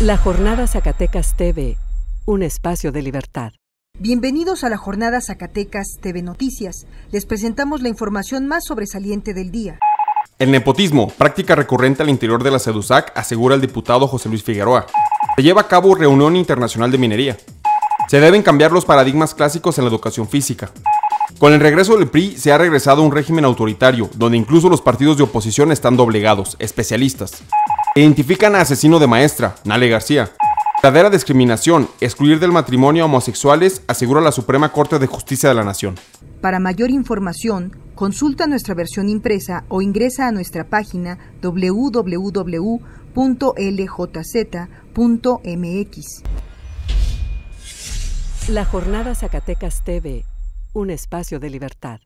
La Jornada Zacatecas TV, un espacio de libertad. Bienvenidos a la Jornada Zacatecas TV Noticias. Les presentamos la información más sobresaliente del día. El nepotismo, práctica recurrente al interior de la CEDUSAC, asegura el diputado José Luis Figueroa. Se lleva a cabo reunión internacional de minería. Se deben cambiar los paradigmas clásicos en la educación física. Con el regreso del PRI se ha regresado a un régimen autoritario, donde incluso los partidos de oposición están doblegados, especialistas. Identifican a asesino de maestra, Nale García. Verdadera discriminación, excluir del matrimonio a homosexuales, asegura la Suprema Corte de Justicia de la Nación. Para mayor información, consulta nuestra versión impresa o ingresa a nuestra página www.ljz.mx. La Jornada Zacatecas TV, un espacio de libertad.